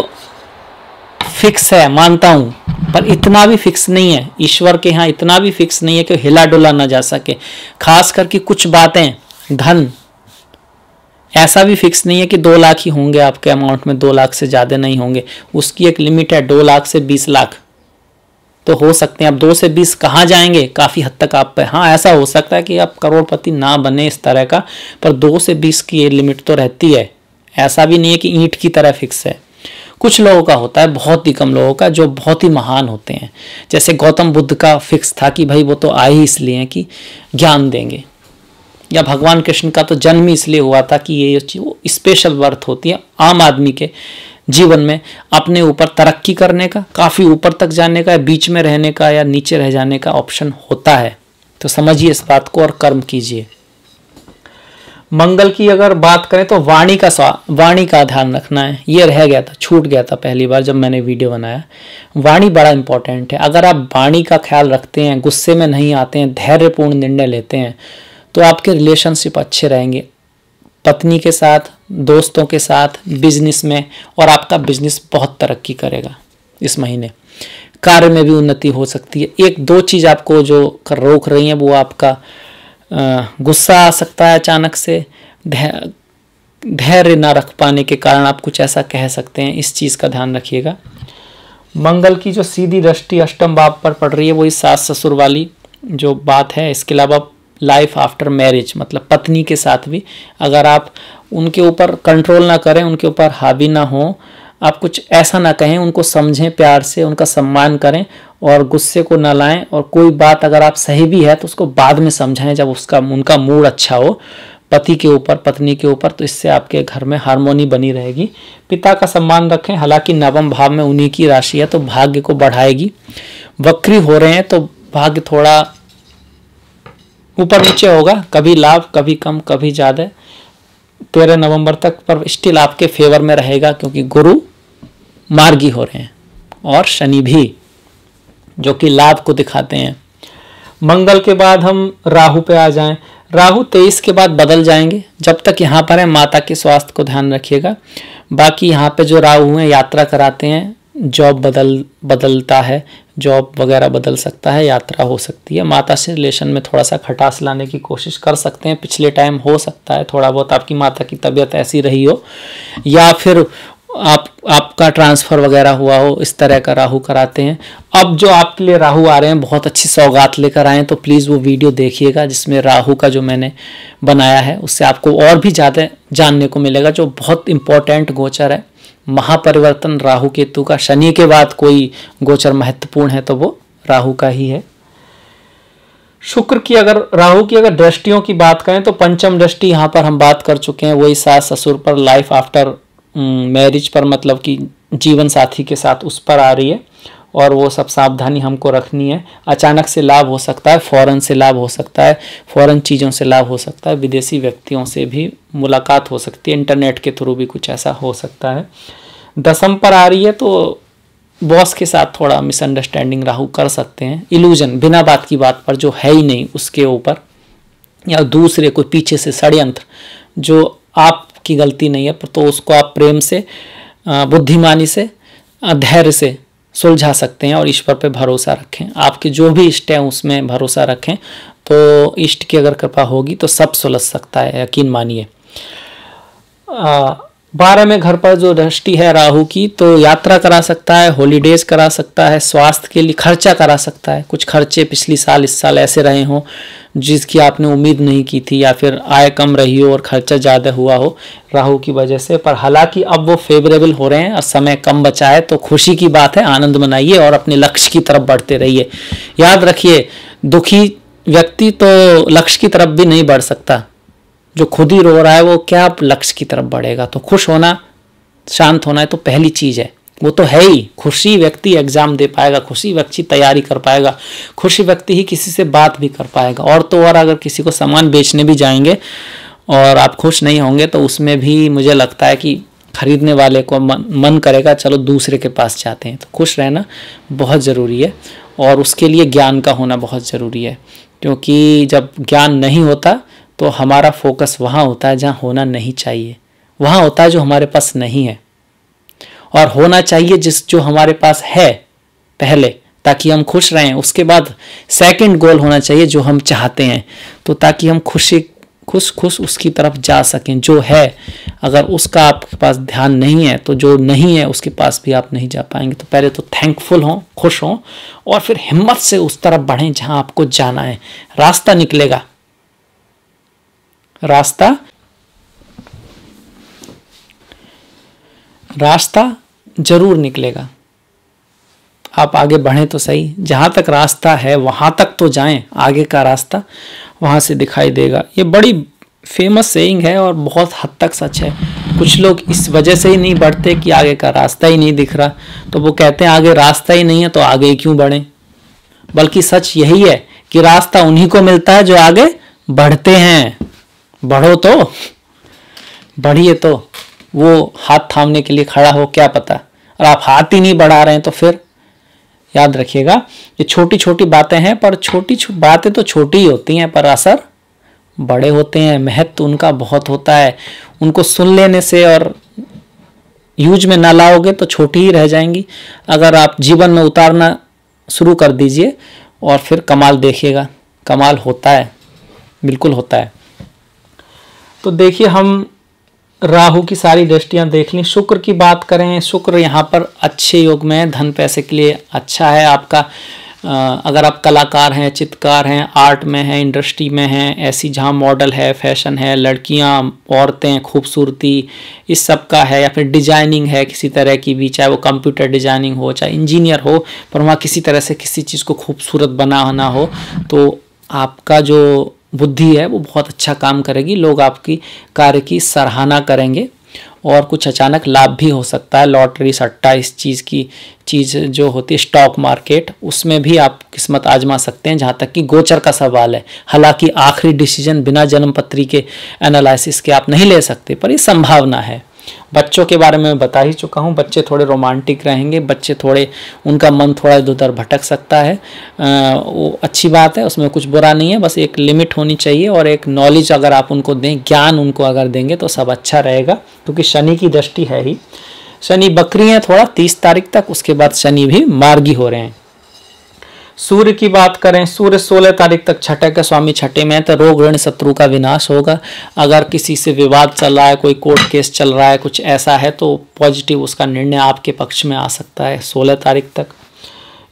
A: फिक्स है मानता हूँ पर इतना भी फिक्स नहीं है ईश्वर के यहाँ इतना भी फिक्स नहीं है कि हिला डुला ना जा सके खास करके कुछ बातें धन ऐसा भी फिक्स नहीं है कि दो लाख ही होंगे आपके अमाउंट में दो लाख से ज़्यादा नहीं होंगे उसकी एक लिमिट है दो लाख से बीस लाख तो हो सकते हैं आप दो से बीस कहाँ जाएंगे काफ़ी हद तक आप पे हाँ ऐसा हो सकता है कि आप करोड़पति ना बने इस तरह का पर दो से बीस की ये लिमिट तो रहती है ऐसा भी नहीं है कि ईंट की तरह फिक्स है कुछ लोगों का होता है बहुत ही कम लोगों का जो बहुत ही महान होते हैं जैसे गौतम बुद्ध का फिक्स था कि भाई वो तो आए ही इसलिए हैं कि ज्ञान देंगे या भगवान कृष्ण का तो जन्म ही इसलिए हुआ था कि ये चीज़ स्पेशल बर्थ होती है आम आदमी के जीवन में अपने ऊपर तरक्की करने का काफ़ी ऊपर तक जाने का या बीच में रहने का या नीचे रह जाने का ऑप्शन होता है तो समझिए इस बात को और कर्म कीजिए मंगल की अगर बात करें तो वाणी का स्वा वाणी का ध्यान रखना है ये रह गया था छूट गया था पहली बार जब मैंने वीडियो बनाया वाणी बड़ा इंपॉर्टेंट है अगर आप वाणी का ख्याल रखते हैं गुस्से में नहीं आते हैं धैर्यपूर्ण निर्णय लेते हैं तो आपके रिलेशनशिप अच्छे रहेंगे पत्नी के साथ दोस्तों के साथ बिजनेस में और आपका बिजनेस बहुत तरक्की करेगा इस महीने कार्य में भी उन्नति हो सकती है एक दो चीज़ आपको जो रोक रही हैं वो आपका गुस्सा आ सकता है अचानक से धैर्य ना रख पाने के कारण आप कुछ ऐसा कह सकते हैं इस चीज़ का ध्यान रखिएगा मंगल की जो सीधी दृष्टि अष्टम भाव पर पड़ रही है वही सास ससुर वाली जो बात है इसके अलावा लाइफ आफ्टर मैरिज मतलब पत्नी के साथ भी अगर आप उनके ऊपर कंट्रोल ना करें उनके ऊपर हावी ना हो आप कुछ ऐसा ना कहें उनको समझें प्यार से उनका सम्मान करें और गुस्से को ना लाएं और कोई बात अगर आप सही भी है तो उसको बाद में समझाएं जब उसका उनका मूड अच्छा हो पति के ऊपर पत्नी के ऊपर तो इससे आपके घर में हारमोनी बनी रहेगी पिता का सम्मान रखें हालांकि नवम भाव में उन्हीं की राशि है तो भाग्य को बढ़ाएगी वक्री हो रहे हैं तो भाग्य थोड़ा ऊपर नीचे होगा कभी लाभ कभी कम कभी ज़्यादा तेरह नवंबर तक पर स्टिल आपके फेवर में रहेगा क्योंकि गुरु मार्गी हो रहे हैं और शनि भी जो कि लाभ को दिखाते हैं मंगल के बाद हम राहु पे आ जाएं राहु तेईस के बाद बदल जाएंगे जब तक यहाँ पर है माता के स्वास्थ्य को ध्यान रखिएगा बाकी यहाँ पे जो राहु हैं यात्रा कराते हैं जॉब बदल बदलता है जॉब वगैरह बदल सकता है यात्रा हो सकती है माता से रिलेशन में थोड़ा सा खटास लाने की कोशिश कर सकते हैं पिछले टाइम हो सकता है थोड़ा बहुत आपकी माता की तबीयत ऐसी रही हो या फिर आप आपका ट्रांसफ़र वगैरह हुआ हो इस तरह का राहु कराते हैं अब जो आपके लिए राहु आ रहे हैं बहुत अच्छी सौगात लेकर आए हैं तो प्लीज़ वो वीडियो देखिएगा जिसमें राहु का जो मैंने बनाया है उससे आपको और भी ज़्यादा जानने को मिलेगा जो बहुत इंपॉर्टेंट गोचर है महापरिवर्तन राहु केतु का शनि के बाद कोई गोचर महत्वपूर्ण है तो वो राहु का ही है शुक्र की अगर राहु की अगर दृष्टियों की बात करें तो पंचम दृष्टि यहाँ पर हम बात कर चुके हैं वही सास ससुर पर लाइफ आफ्टर मैरिज पर मतलब कि जीवन साथी के साथ उस पर आ रही है और वो सब सावधानी हमको रखनी है अचानक से लाभ हो सकता है फॉरन से लाभ हो सकता है फ़ौरन चीज़ों से लाभ हो सकता है विदेशी व्यक्तियों से भी मुलाकात हो सकती है इंटरनेट के थ्रू भी कुछ ऐसा हो सकता है दसम पर आ रही है तो बॉस के साथ थोड़ा मिसअंडरस्टैंडिंग राहु कर सकते हैं इल्यूजन बिना बात की बात पर जो है ही नहीं उसके ऊपर या दूसरे कोई पीछे से षड्यंत्र जो आपकी गलती नहीं है पर तो उसको आप प्रेम से बुद्धिमानी से धैर्य से सुलझा सकते हैं और ईश्वर पे भरोसा रखें आपके जो भी इष्ट हैं उसमें भरोसा रखें तो इष्ट की अगर कृपा होगी तो सब सुलझ सकता है यकीन मानिए बारह में घर पर जो दृष्टि है राहु की तो यात्रा करा सकता है हॉलीडेज करा सकता है स्वास्थ्य के लिए खर्चा करा सकता है कुछ खर्चे पिछली साल इस साल ऐसे रहे हों जिसकी आपने उम्मीद नहीं की थी या फिर आय कम रही हो और खर्चा ज़्यादा हुआ हो राहु की वजह से पर हालांकि अब वो फेवरेबल हो रहे हैं और समय कम बचा है तो खुशी की बात है आनंद मनाइए और अपने लक्ष्य की तरफ बढ़ते रहिए याद रखिए दुखी व्यक्ति तो लक्ष्य की तरफ भी नहीं बढ़ सकता जो खुद ही रो रहा है वो क्या लक्ष्य की तरफ बढ़ेगा तो खुश होना शांत होना है तो पहली चीज़ है वो तो है ही खुशी व्यक्ति एग्ज़ाम दे पाएगा खुशी व्यक्ति तैयारी कर पाएगा खुशी व्यक्ति ही किसी से बात भी कर पाएगा और तो और अगर किसी को सामान बेचने भी जाएंगे और आप खुश नहीं होंगे तो उसमें भी मुझे लगता है कि खरीदने वाले को मन, मन करेगा चलो दूसरे के पास जाते हैं तो खुश रहना बहुत ज़रूरी है और उसके लिए ज्ञान का होना बहुत ज़रूरी है क्योंकि जब ज्ञान नहीं होता तो हमारा फोकस वहाँ होता है जहाँ होना नहीं चाहिए वहाँ होता है जो हमारे पास नहीं है और होना चाहिए जिस जो हमारे पास है पहले ताकि हम खुश रहें उसके बाद सेकंड गोल होना चाहिए जो हम चाहते हैं तो ताकि हम खुशी खुश खुश उसकी तरफ जा सकें जो है अगर उसका आपके पास ध्यान नहीं है तो जो नहीं है उसके पास भी आप नहीं जा पाएंगे तो पहले तो थैंकफुल हों खुश हों और फिर हिम्मत से उस तरफ बढ़ें जहां आपको जाना है रास्ता निकलेगा रास्ता रास्ता जरूर निकलेगा आप आगे बढ़ें तो सही जहाँ तक रास्ता है वहाँ तक तो जाएं आगे का रास्ता वहाँ से दिखाई देगा ये बड़ी फेमस सेइंग है और बहुत हद तक सच है कुछ लोग इस वजह से ही नहीं बढ़ते कि आगे का रास्ता ही नहीं दिख रहा तो वो कहते हैं आगे रास्ता ही नहीं है तो आगे क्यों बढ़ें बल्कि सच यही है कि रास्ता उन्हीं को मिलता है जो आगे बढ़ते हैं बढ़ो तो बढ़िए तो वो हाथ थामने के लिए खड़ा हो क्या पता और आप हाथ ही नहीं बढ़ा रहे हैं तो फिर याद रखिएगा ये छोटी छोटी बातें हैं पर छोटी छो, बातें तो छोटी ही होती हैं पर असर बड़े होते हैं महत्व उनका बहुत होता है उनको सुन लेने से और यूज में ना लाओगे तो छोटी ही रह जाएंगी अगर आप जीवन में उतारना शुरू कर दीजिए और फिर कमाल देखिएगा कमाल होता है बिल्कुल होता है तो देखिए हम राहु की सारी दृष्टियाँ देख लें शुक्र की बात करें शुक्र यहाँ पर अच्छे योग में है धन पैसे के लिए अच्छा है आपका अगर आप कलाकार हैं चित्रकार हैं आर्ट में हैं इंडस्ट्री में हैं ऐसी जहाँ मॉडल है फैशन है लड़कियाँ औरतें खूबसूरती इस सब का है या फिर डिजाइनिंग है किसी तरह की भी चाहे वो कंप्यूटर डिजाइनिंग हो चाहे इंजीनियर हो पर वहाँ किसी तरह से किसी चीज़ को खूबसूरत बनाना हो तो आपका जो बुद्धि है वो बहुत अच्छा काम करेगी लोग आपकी कार्य की सराहना करेंगे और कुछ अचानक लाभ भी हो सकता है लॉटरी सट्टा इस चीज़ की चीज़ जो होती है स्टॉक मार्केट उसमें भी आप किस्मत आजमा सकते हैं जहाँ तक कि गोचर का सवाल है हालांकि आखिरी डिसीजन बिना जन्म पत्री के एनालिसिस के आप नहीं ले सकते पर ये संभावना है बच्चों के बारे में बता ही चुका हूँ बच्चे थोड़े रोमांटिक रहेंगे बच्चे थोड़े उनका मन थोड़ा इधर उधर भटक सकता है आ, वो अच्छी बात है उसमें कुछ बुरा नहीं है बस एक लिमिट होनी चाहिए और एक नॉलेज अगर आप उनको दें ज्ञान उनको अगर देंगे तो सब अच्छा रहेगा क्योंकि शनि की दृष्टि है ही शनि बकरी हैं थोड़ा तीस तारीख तक उसके बाद शनि भी मार्गी हो रहे हैं सूर्य की बात करें सूर्य 16 तारीख तक छठे का स्वामी छठे में है तो रोग ऋण शत्रु का विनाश होगा अगर किसी से विवाद चल रहा है कोई कोर्ट केस चल रहा है कुछ ऐसा है तो पॉजिटिव उसका निर्णय आपके पक्ष में आ सकता है सोलह तारीख तक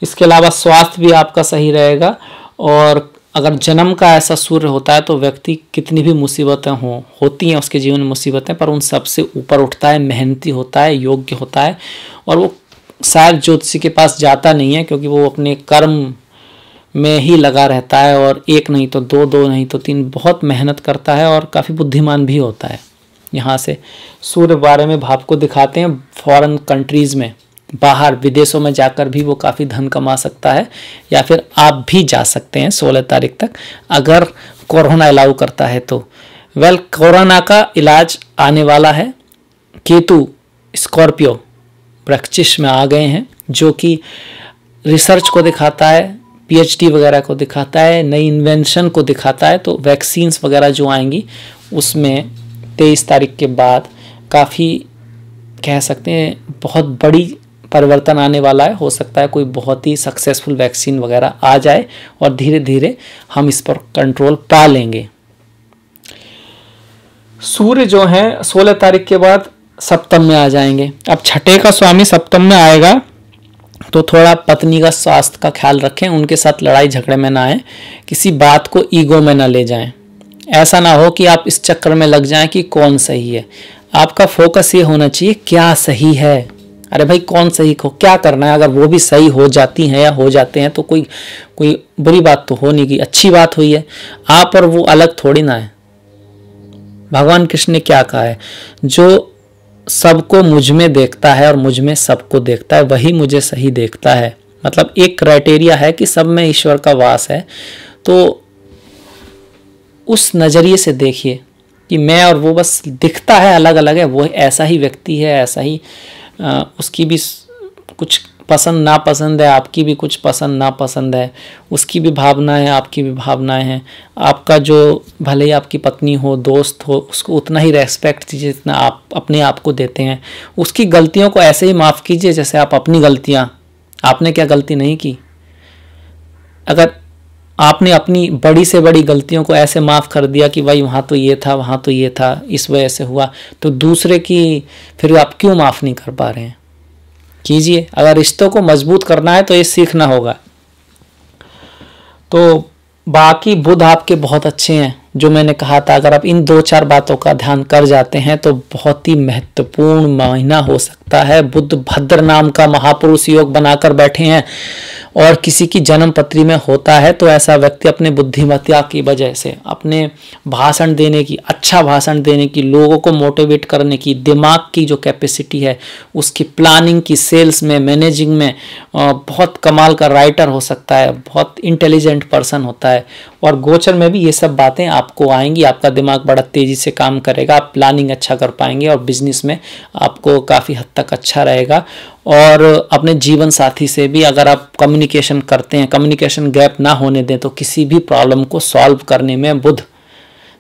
A: इसके अलावा स्वास्थ्य भी आपका सही रहेगा और अगर जन्म का ऐसा सूर्य होता है तो व्यक्ति कितनी भी मुसीबतें हों होती हैं उसके जीवन में मुसीबतें पर उन सबसे ऊपर उठता है मेहनती होता है योग्य होता है और वो शायद ज्योतिषी के पास जाता नहीं है क्योंकि वो अपने कर्म में ही लगा रहता है और एक नहीं तो दो दो नहीं तो तीन बहुत मेहनत करता है और काफ़ी बुद्धिमान भी होता है यहाँ से सूर्य बारे में भाव को दिखाते हैं फॉरेन कंट्रीज़ में बाहर विदेशों में जाकर भी वो काफ़ी धन कमा सकता है या फिर आप भी जा सकते हैं सोलह तारीख तक अगर कोरोना अलाउ करता है तो वेल कोरोना का इलाज आने वाला है केतु स्कॉर्पियो प्रैक्टिस में आ गए हैं जो कि रिसर्च को दिखाता है पीएचडी वगैरह को दिखाता है नई इन्वेंशन को दिखाता है तो वैक्सीन्स वगैरह जो आएंगी उसमें तेईस तारीख के बाद काफ़ी कह सकते हैं बहुत बड़ी परिवर्तन आने वाला है हो सकता है कोई बहुत ही सक्सेसफुल वैक्सीन वगैरह आ जाए और धीरे धीरे हम इस पर कंट्रोल पा लेंगे सूर्य जो है 16 तारीख के बाद सप्तम में आ जाएंगे अब छठे का स्वामी सप्तम में आएगा तो थोड़ा पत्नी का स्वास्थ्य का ख्याल रखें उनके साथ लड़ाई झगड़े में ना आए किसी बात को ईगो में ना ले जाएं ऐसा ना हो कि आप इस चक्कर में लग जाएं कि कौन सही है आपका फोकस ये होना चाहिए क्या सही है अरे भाई कौन सही को क्या करना है अगर वो भी सही हो जाती हैं या हो जाते हैं तो कोई कोई बुरी बात तो हो नहीं गई अच्छी बात हुई है आप और वो अलग थोड़ी ना है भगवान कृष्ण ने क्या कहा है जो सबको मुझ में देखता है और मुझ में सबको देखता है वही मुझे सही देखता है मतलब एक क्राइटेरिया है कि सब में ईश्वर का वास है तो उस नज़रिए से देखिए कि मैं और वो बस दिखता है अलग अलग है वो ऐसा ही व्यक्ति है ऐसा ही आ, उसकी भी कुछ पसंद नापसंद है आपकी भी कुछ पसंद नापसंद है उसकी भी भावनाएं आपकी भी भावनाएं हैं आपका जो भले ही आपकी पत्नी हो दोस्त हो उसको उतना ही रेस्पेक्ट दीजिए जितना आप अपने आप को देते हैं उसकी गलतियों को ऐसे ही माफ़ कीजिए जैसे आप अपनी गलतियाँ आपने क्या गलती नहीं की अगर आपने अपनी बड़ी से बड़ी गलतियों को ऐसे माफ़ कर दिया कि भाई वहाँ तो ये था वहाँ तो ये था इस वजह से हुआ तो दूसरे की फिर आप क्यों माफ़ नहीं कर पा रहे हैं कीजिए अगर रिश्तों को मजबूत करना है तो ये सीखना होगा तो बाकी बुध आपके बहुत अच्छे हैं जो मैंने कहा था अगर आप इन दो चार बातों का ध्यान कर जाते हैं तो बहुत ही महत्वपूर्ण महीना हो सकता है बुद्ध भद्र नाम का महापुरुष योग बनाकर बैठे हैं और किसी की जन्म पत्री में होता है तो ऐसा व्यक्ति अपने बुद्धिमत्ता की वजह से अपने भाषण देने की अच्छा भाषण देने की लोगों को मोटिवेट करने की दिमाग की जो कैपेसिटी है उसकी प्लानिंग की सेल्स में मैनेजिंग में बहुत कमाल का राइटर हो सकता है बहुत इंटेलिजेंट पर्सन होता है और गोचर में भी ये सब बातें आपको आएंगी आपका दिमाग बड़ा तेज़ी से काम करेगा आप प्लानिंग अच्छा कर पाएंगे और बिजनेस में आपको काफ़ी हद तक अच्छा रहेगा और अपने जीवन साथी से भी अगर आप कम्युनिकेशन करते हैं कम्युनिकेशन गैप ना होने दें तो किसी भी प्रॉब्लम को सॉल्व करने में बुध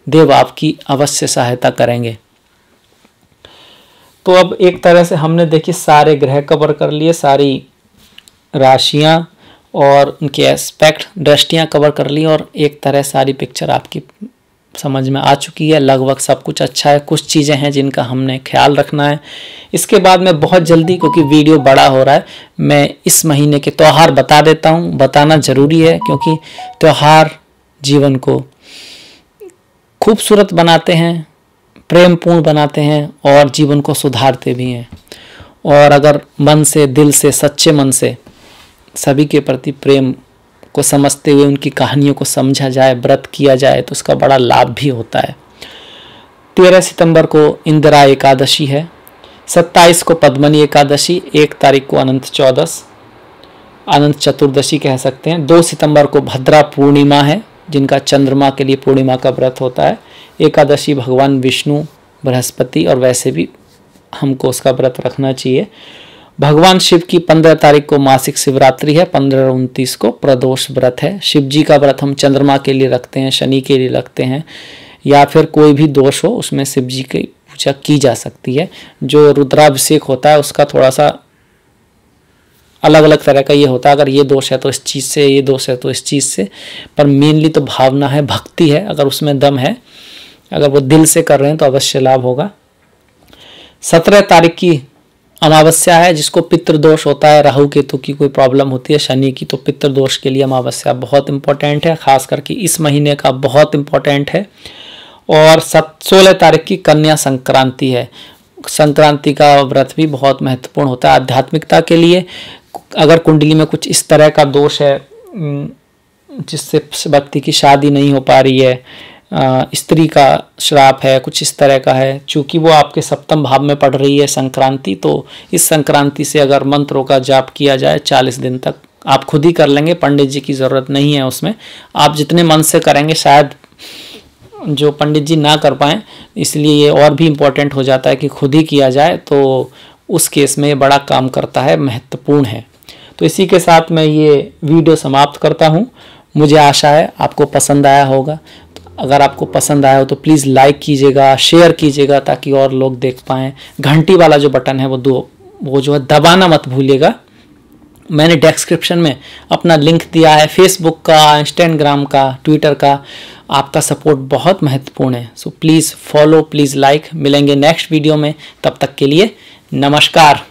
A: देव आपकी अवश्य सहायता करेंगे तो अब एक तरह से हमने देखिए सारे ग्रह कवर कर लिए सारी राशियाँ और उनके एस्पेक्ट दृष्टियाँ कवर कर ली और एक तरह सारी पिक्चर आपकी समझ में आ चुकी है लगभग सब कुछ अच्छा है कुछ चीज़ें हैं जिनका हमने ख्याल रखना है इसके बाद में बहुत जल्दी क्योंकि वीडियो बड़ा हो रहा है मैं इस महीने के त्यौहार बता देता हूँ बताना ज़रूरी है क्योंकि त्यौहार जीवन को खूबसूरत बनाते हैं प्रेमपूर्ण बनाते हैं और जीवन को सुधारते भी हैं और अगर मन से दिल से सच्चे मन से सभी के प्रति प्रेम को समझते हुए उनकी कहानियों को समझा जाए व्रत किया जाए तो उसका बड़ा लाभ भी होता है तेरह सितंबर को इंदिरा एकादशी है सत्ताईस को पद्मनी एकादशी एक तारीख को अनंत चौदस अनंत चतुर्दशी कह सकते हैं दो सितंबर को भद्रा पूर्णिमा है जिनका चंद्रमा के लिए पूर्णिमा का व्रत होता है एकादशी भगवान विष्णु बृहस्पति और वैसे भी हमको उसका व्रत रखना चाहिए भगवान शिव की पंद्रह तारीख को मासिक शिवरात्रि है पंद्रह उन्तीस उनतीस को प्रदोष व्रत है शिव जी का व्रत हम चंद्रमा के लिए रखते हैं शनि के लिए रखते हैं या फिर कोई भी दोष हो उसमें शिव जी की पूजा की जा सकती है जो रुद्राभिषेक होता है उसका थोड़ा सा अलग अलग तरह का ये होता है अगर ये दोष है तो इस चीज़ से ये दोष है तो इस चीज़ से पर मेनली तो भावना है भक्ति है अगर उसमें दम है अगर वो दिल से कर रहे हैं तो अवश्य लाभ होगा सत्रह तारीख की अमावस्या है जिसको पितृदोष होता है राहु केतु की कोई प्रॉब्लम होती है शनि की तो पितृदोष के लिए अमावस्या बहुत इंपॉर्टेंट है खास करके इस महीने का बहुत इंपॉर्टेंट है और सत सोलह तारीख की कन्या संक्रांति है संक्रांति का व्रत भी बहुत महत्वपूर्ण होता है आध्यात्मिकता के लिए अगर कुंडली में कुछ इस तरह का दोष है जिससे व्यक्ति की शादी नहीं हो पा रही है स्त्री का श्राप है कुछ इस तरह का है क्योंकि वो आपके सप्तम भाव में पड़ रही है संक्रांति तो इस संक्रांति से अगर मंत्रों का जाप किया जाए चालीस दिन तक आप खुद ही कर लेंगे पंडित जी की ज़रूरत नहीं है उसमें आप जितने मन से करेंगे शायद जो पंडित जी ना कर पाएँ इसलिए ये और भी इम्पोर्टेंट हो जाता है कि खुद ही किया जाए तो उस केस में ये बड़ा काम करता है महत्वपूर्ण है तो इसी के साथ मैं ये वीडियो समाप्त करता हूँ मुझे आशा है आपको पसंद आया होगा अगर आपको पसंद आया हो तो प्लीज़ लाइक कीजिएगा शेयर कीजिएगा ताकि और लोग देख पाएँ घंटी वाला जो बटन है वो दो वो जो है दबाना मत भूलिएगा मैंने डिस्क्रिप्शन में अपना लिंक दिया है फेसबुक का इंस्टाग्राम का ट्विटर का आपका सपोर्ट बहुत महत्वपूर्ण है so please follow please like मिलेंगे नेक्स्ट वीडियो में तब तक के लिए नमस्कार